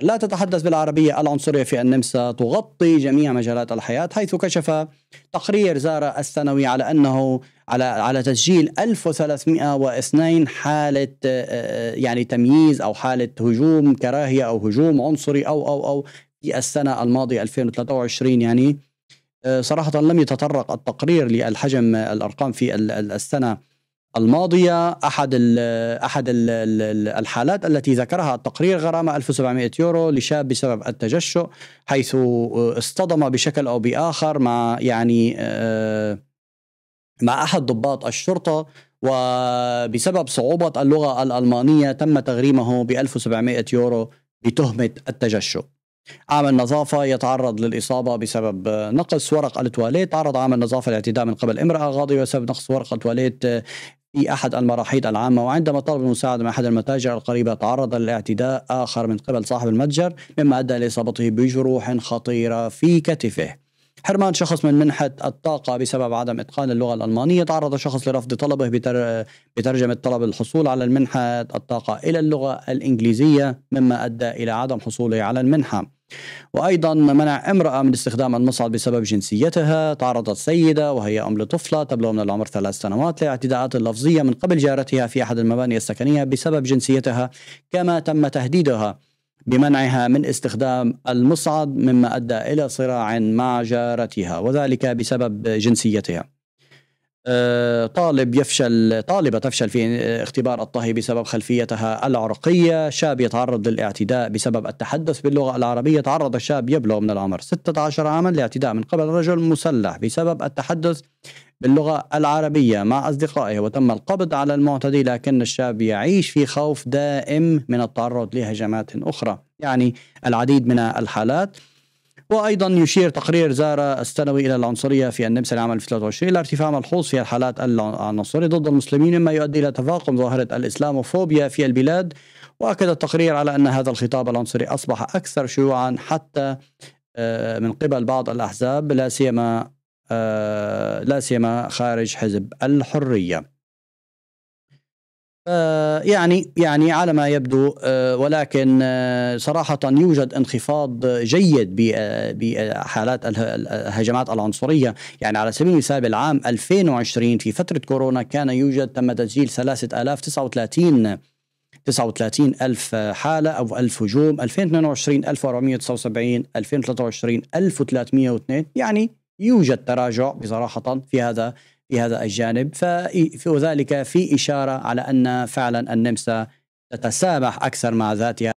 لا تتحدث بالعربية العنصرية في النمسا تغطي جميع مجالات الحياة حيث كشف تقرير زارة السنوي على أنه على على تسجيل 1302 حالة آه، آه، يعني تمييز أو حالة هجوم كراهية أو هجوم عنصري أو أو أو في السنة الماضية 2023 يعني آه، صراحة لم يتطرق التقرير للحجم الأرقام في السنة الماضية أحد ال أحد ال الحالات التي ذكرها التقرير غرامة 1700 يورو لشاب بسبب التجشؤ حيث آه، اصطدم بشكل أو بآخر مع يعني آه، مع أحد ضباط الشرطة وبسبب صعوبة اللغة الألمانية تم تغريمه ب 1700 يورو بتهمة التجشؤ عامل نظافة يتعرض للإصابة بسبب آه، نقص ورق التواليت تعرض عامل نظافة لاعتداء من قبل امرأة غاضبة بسبب نقص ورق التواليت في أحد المراحيض العامة وعندما طلب المساعدة من أحد المتاجر القريبة تعرض لاعتداء آخر من قبل صاحب المتجر مما أدى لإصابته بجروح خطيرة في كتفه حرمان شخص من منحة الطاقة بسبب عدم إتقان اللغة الألمانية تعرض شخص لرفض طلبه بتر... بترجمة طلب الحصول على المنحة الطاقة إلى اللغة الإنجليزية مما أدى إلى عدم حصوله على المنحة وأيضا منع امرأة من استخدام المصعد بسبب جنسيتها تعرضت سيدة وهي أم لطفلة تبلغ من العمر ثلاث سنوات لاعتداءات لفظية من قبل جارتها في أحد المباني السكنية بسبب جنسيتها كما تم تهديدها بمنعها من استخدام المصعد مما ادى الى صراع مع جارتها وذلك بسبب جنسيتها. آه، طالب يفشل طالبه تفشل في اختبار الطهي بسبب خلفيتها العرقيه، شاب يتعرض للاعتداء بسبب التحدث باللغه العربيه، تعرض الشاب يبلغ من العمر 16 عاما لاعتداء من قبل رجل مسلح بسبب التحدث باللغة العربية مع أصدقائه وتم القبض على المعتدي لكن الشاب يعيش في خوف دائم من التعرض لهجمات أخرى يعني العديد من الحالات وايضا يشير تقرير زارة السنوي الى العنصريه في النمسا لعام 2023 الى ارتفاع ملحوظ في الحالات العنصريه ضد المسلمين مما يؤدي الى تفاقم ظاهره الاسلاموفوبيا في البلاد واكد التقرير على ان هذا الخطاب العنصري اصبح اكثر شيوعا حتى آه، من قبل بعض الاحزاب لا سيما آه، لا سيما خارج حزب الحريه. آه، يعني يعني على ما يبدو آه، ولكن صراحة يوجد انخفاض جيد بحالات الهجمات العنصرية يعني على سبيل المثال بالعام 2020 في فترة كورونا كان يوجد تم تسجيل 3039 39 ألف حالة أو ألف هجوم 2022 1479 2023 1302 يعني يوجد تراجع بصراحه في هذا في هذا الجانب وذلك في اشاره على ان فعلا النمسا تتسامح اكثر مع ذاتها